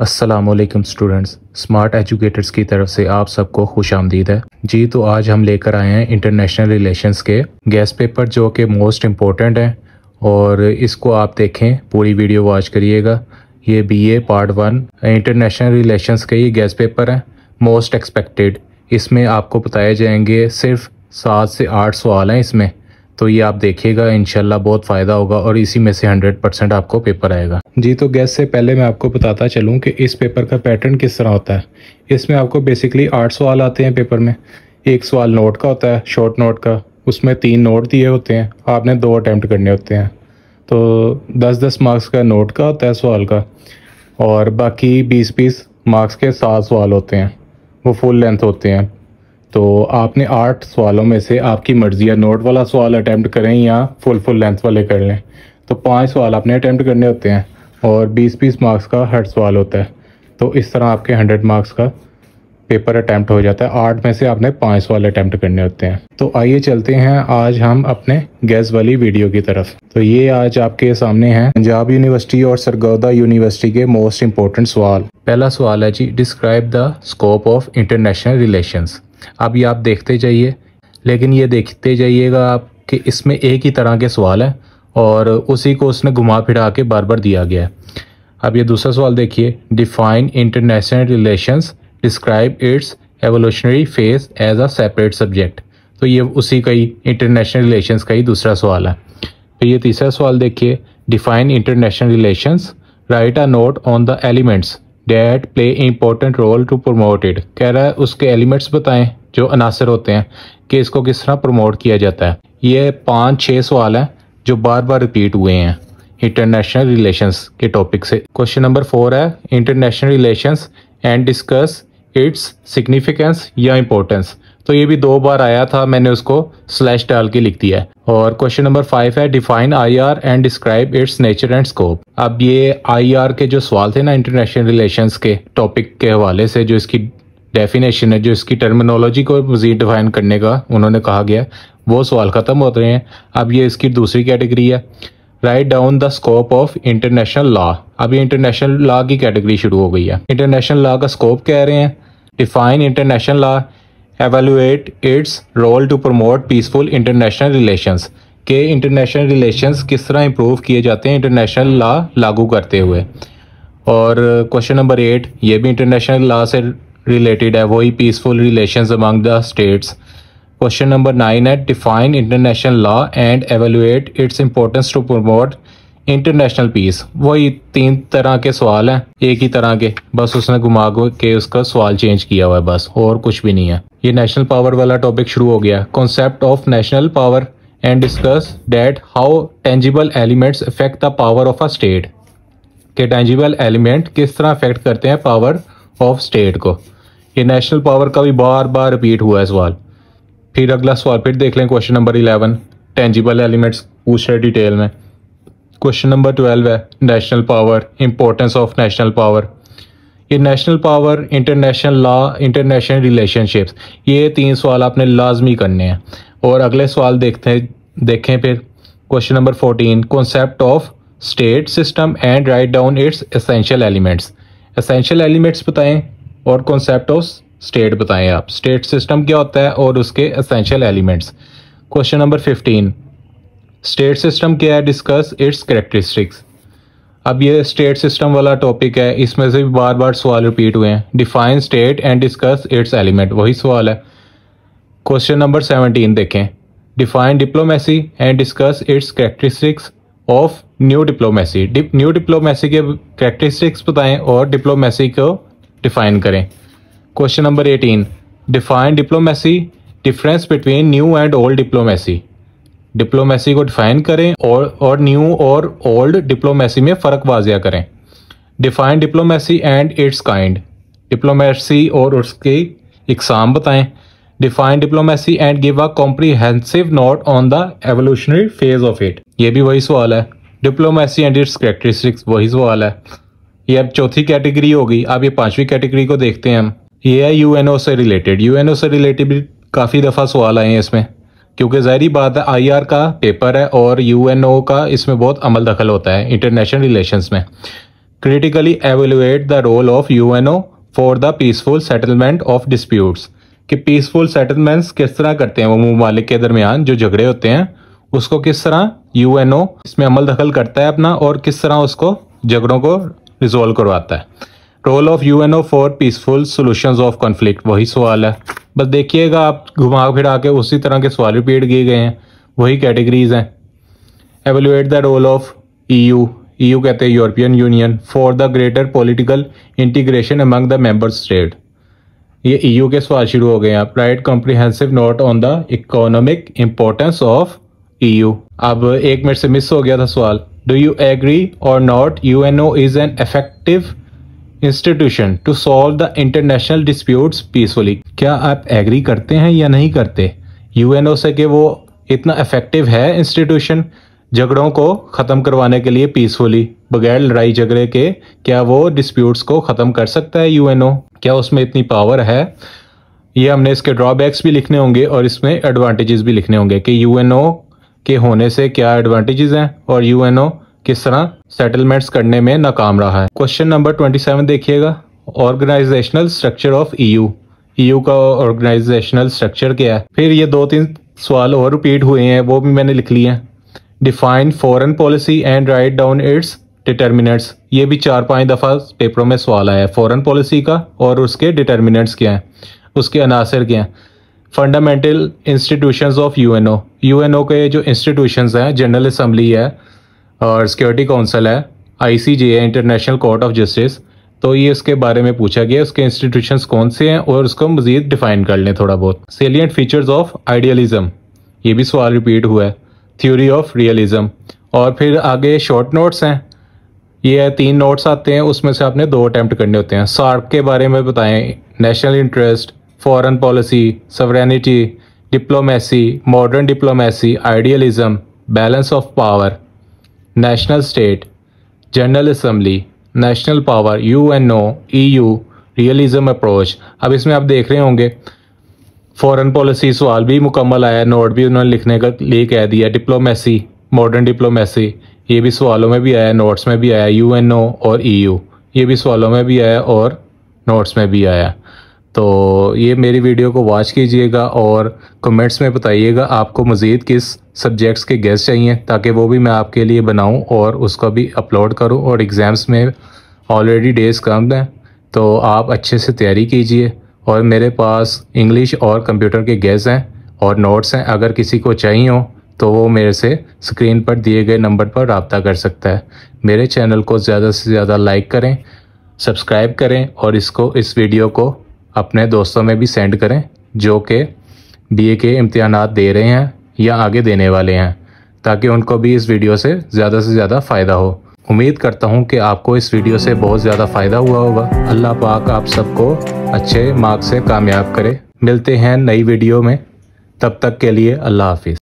Aslam students smart educators की तरफ से आप सबको खुश आमदीद है जी तो आज हम लेकर आए हैं इंटरनेशनल रिलेशंस के गैस पेपर जो कि मोस्ट इम्पोर्टेंट है और इसको आप देखें पूरी वीडियो वॉच करिएगा ये BA part one international relations के ये गैस पेपर हैं मोस्ट एक्सपेक्टेड इसमें आपको बताए जाएंगे सिर्फ सात से आठ सवाल हैं इसमें तो ये आप देखिएगा इनशाला बहुत फ़ायदा होगा और इसी में से 100 परसेंट आपको पेपर आएगा जी तो गैस से पहले मैं आपको बताता चलूँ कि इस पेपर का पैटर्न किस तरह होता है इसमें आपको बेसिकली आठ सवाल आते हैं पेपर में एक सवाल नोट का होता है शॉर्ट नोट का उसमें तीन नोट दिए होते हैं आपने दो अटैम्प्ट करने होते हैं तो दस दस मार्क्स का नोट का होता है सवाल का और बाकी बीस बीस मार्क्स के सात सवाल होते हैं वो फुल लेंथ होते हैं तो आपने आठ सवालों में से आपकी मर्जी है नोट वाला सवाल अटैम्प्ट करें या फुल फुल लेंथ वाले कर लें तो पांच सवाल आपने अटैम्प्ट करने होते हैं और 20-20 मार्क्स का हर सवाल होता है तो इस तरह आपके 100 मार्क्स का पेपर अटैम्प्ट हो जाता है आठ में से आपने पाँच सवाल अटैम्प्ट करने होते हैं तो आइए चलते हैं आज हम अपने गैस वाली वीडियो की तरफ तो ये आज आपके सामने हैं पंजाब यूनिवर्सिटी और सरगौदा यूनिवर्सिटी के मोस्ट इंपॉर्टेंट सवाल पहला सवाल है जी describe the scope of international relations अभी आप देखते जाइए लेकिन ये देखते जाइएगा आप कि इसमें एक ही तरह के सवाल हैं और उसी को उसने घुमा फिरा के बार बार दिया गया है अब ये दूसरा सवाल देखिए define international relations describe its evolutionary phase as a separate subject तो ये उसी का ही इंटरनेशनल रिलेशंस का ही दूसरा सवाल है फिर तो ये तीसरा सवाल देखिए define international relations write a note on the elements that play important role to promoted कह रहा है उसके एलिमेंट्स बताएं जो अनासर होते हैं कि इसको किस तरह प्रमोट किया जाता है ये पाँच छः सवाल हैं जो बार बार रिपीट हुए हैं इंटरनेशनल रिलेशंस के टॉपिक से क्वेश्चन नंबर फोर है international relations and discuss its significance या इम्पोर्टेंस तो ये भी दो बार आया था मैंने उसको स्लैश डाल के लिख दिया है और क्वेश्चन नंबर फाइव है define I R and describe its nature and scope अब ये आई आर के जो सवाल थे ना इंटरनेशनल रिलेशन के टॉपिक के हवाले से जो इसकी डेफिनेशन है जो इसकी टर्मिनोलॉजी को मजीद डिफाइन करने का उन्होंने कहा गया वो सवाल ख़त्म होते हैं अब ये इसकी दूसरी कैटेगरी है write down the scope of international law अब ये इंटरनेशनल लॉ की कैटेगरी शुरू हो गई है इंटरनेशनल लॉ का स्कोप कह रहे हैं define international law evaluate its role to promote peaceful international relations के इंटरनेशनल रिलेशंस किस तरह इम्प्रूव किए जाते हैं इंटरनेशनल लॉ लागू करते हुए और क्वेश्चन नंबर एट ये भी इंटरनेशनल लॉ से रिलेटेड है वही peaceful relations among the states question number nine है define international law and evaluate its importance to promote international peace वही तीन तरह के सवाल हैं एक ही तरह के बस उसने घुमा के उसका सवाल चेंज किया हुआ है बस और कुछ भी नहीं है ये नेशनल पावर वाला टॉपिक शुरू हो गया concept of national power and discuss that how tangible elements affect the power of a state के टेंजिबल एलिमेंट किस तरह अफेक्ट करते हैं पावर ऑफ स्टेट को ये नेशनल पावर का भी बार बार रिपीट हुआ है सवाल फिर अगला सवाल फिर देख लें question number eleven tangible elements पूछ रहे डिटेल में क्वेश्चन नंबर ट्वेल्व है national power importance of national power ये national power international law international relationships ये तीन सवाल आपने लाजमी करने हैं और अगले सवाल देखते हैं देखें फिर question number fourteen concept of state system and write down its essential elements essential elements बताएं और कॉन्सेप्ट ऑफ स्टेट बताएं आप स्टेट सिस्टम क्या होता है और उसके essential elements question number fifteen state system क्या है डिस्कस इट्स करेक्टरिस्टिक्स अब ये स्टेट सिस्टम वाला टॉपिक है इसमें से भी बार बार सवाल रिपीट हुए हैं define state and discuss its element वही सवाल है क्वेश्चन नंबर सेवनटीन देखें define diplomacy and discuss its characteristics of new diplomacy new diplomacy के करेक्टरिस्टिक्स बताएं और डिप्लोमेसी को डिफाइन करें question number eighteen define diplomacy difference between new and old diplomacy diplomacy को डिफाइन करें और और न्यू और ओल्ड डिप्लोमेसी में फ़र्क वाजिया करें define diplomacy and its kind diplomacy और उसके इकसाम बताएं define diplomacy and give a comprehensive note on the evolutionary phase of it ये भी वही सवाल है डिप्लोमेसी एंड इट्स करेक्टरिस्टिक्स वही सवाल है ये अब चौथी कैटेगरी होगी अब ये पांचवी कैटेगरी को देखते हैं हम ये है यूएनओ से रिलेटेड यूएनओ से रिलेटेड भी काफ़ी दफ़ा सवाल आए हैं इसमें क्योंकि जहरी बात है आर का पेपर है और ओ का इसमें बहुत अमल दखल होता है इंटरनेशनल रिलेशन में critically evaluate the role of O for the peaceful settlement of disputes कि पीसफुल सेटलमेंट्स किस तरह करते हैं वो ममालिक के दरमियान जो झगड़े होते हैं उसको किस तरह ओ इसमें अमल दखल करता है अपना और किस तरह उसको झगड़ों को रिजोल्व करवाता है role of O for peaceful solution of conflict वही सवाल है बस देखिएगा आप घुमा फिरा के उसी तरह के सवाल रिपीट किए गए हैं वही कैटेगरीज हैं evaluate the role of EU EU कहते हैं European Union for the greater political integration among the member state ये ईयू e के सवाल शुरू हो गए हैं आप write comprehensive note on the economic importance of EU अब एक मिनट से मिस हो गया था सवाल डू यू एग्री और not U N O is an effective institution to solve the international disputes peacefully क्या आप एग्री करते हैं या नहीं करते यूएनओ से कि वो इतना इफेक्टिव है इंस्टीट्यूशन झगड़ों को ख़त्म करवाने के लिए पीसफुली बगैर लड़ाई झगड़े के क्या वो डिस्प्यूट्स को ख़त्म कर सकता है यूएनओ क्या उसमें इतनी पावर है ये हमने इसके ड्रॉबैक्स भी लिखने होंगे और इसमें एडवांटेजेस भी लिखने होंगे कि यूएनओ के होने से क्या एडवांटेजेस हैं और यूएनओ किस तरह सेटलमेंट्स करने में नाकाम रहा है क्वेश्चन नंबर ट्वेंटी सेवन देखिएगा organizational structure of EU EU का ऑर्गेनाइजेशनल स्ट्रक्चर क्या है फिर ये दो तीन सवाल और रिपीट हुए हैं वो भी मैंने लिख लिए हैं define foreign policy and write down its determinants ये भी चार पाँच दफ़ा पेपरों में सवाल आया है फॉरन पॉलिसी का और उसके डिटर्मिनेट्स क्या हैं उसके अनासर क्या हैं fundamental institutions of UNO UNO के जो इंस्टीट्यूशंस हैं जनरल असम्बली है और सिक्योरिटी काउंसिल है आई सी जी है इंटरनेशनल कोर्ट ऑफ जस्टिस तो ये उसके बारे में पूछा गया उसके इंस्टीट्यूशंस कौन से हैं और उसको मजीद डिफाइन कर लें थोड़ा बहुत सेलियंट फीचर्स ऑफ आइडियलिज्म ये भी सवाल रिपीट हुआ है थ्योरी ऑफ रियलिज्म और फिर आगे शॉर्ट नोट्स हैं ये तीन नोट्स आते हैं उसमें से आपने दो अटैम्प्ट करने होते हैं सार्क के बारे में बताएं national interest foreign policy sovereignty diplomacy modern diplomacy idealism balance of power national state general assembly national power U N O E U realism approach अब इसमें आप देख रहे होंगे फॉरेन पॉलिसी सवाल भी मुकम्मल आया नोट भी उन्होंने लिखने का लिए कह दिया डिप्लोमेसी मॉडर्न डिप्लोमेसी ये भी सवालों में भी आया नोट्स में भी आया यू एन ओ और ई e यू ये भी सवालों में भी आया और नोट्स में भी आया तो ये मेरी वीडियो को वॉच कीजिएगा और कमेंट्स में बताइएगा आपको मज़ीद किस सब्जेक्ट्स के गेस्ट चाहिए ताकि वो भी मैं आपके लिए बनाऊं और उसका भी अपलोड करूं और एग्ज़ाम्स में ऑलरेडी डेज कम हैं तो आप अच्छे से तैयारी कीजिए और मेरे पास इंग्लिश और कंप्यूटर के गेस हैं और नोट्स हैं अगर किसी को चाहिए हो तो वो मेरे से स्क्रीन पर दिए गए नंबर पर रबता कर सकता है मेरे चैनल को ज़्यादा से ज़्यादा लाइक करें सब्सक्राइब करें और इसको इस वीडियो को अपने दोस्तों में भी सेंड करें जो कि बीए के इम्तहान दे रहे हैं या आगे देने वाले हैं ताकि उनको भी इस वीडियो से ज़्यादा से ज़्यादा फ़ायदा हो उम्मीद करता हूँ कि आपको इस वीडियो से बहुत ज़्यादा फ़ायदा हुआ होगा अल्लाह पाक आप सबको अच्छे मार्क्स से कामयाब करे मिलते हैं नई वीडियो में तब तक के लिए अल्लाह हाफिज़